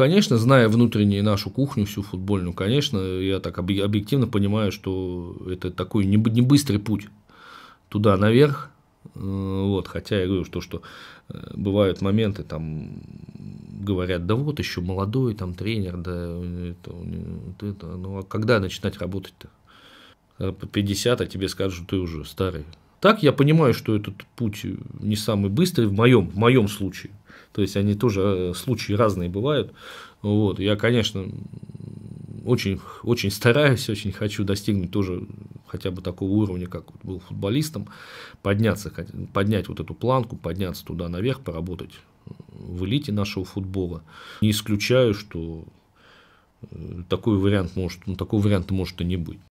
конечно, зная внутреннюю нашу кухню, всю футбольную, конечно, я так объективно понимаю, что это такой не быстрый путь туда наверх. Э, вот, хотя я говорю, что, что э, бывают моменты, там говорят, да вот еще молодой там тренер, да это, вот это. Ну а когда начинать работать-то? А по 50, а тебе скажут, что ты уже старый. Так я понимаю, что этот путь не самый быстрый в моем, в моем случае. То есть они тоже э, случаи разные бывают. Вот, я, конечно, очень, очень стараюсь, очень хочу достигнуть тоже хотя бы такого уровня, как был футболистом, подняться, поднять вот эту планку, подняться туда наверх, поработать в элите нашего футбола. Не исключаю, что э, такой вариант может, ну, такого варианта может и не быть.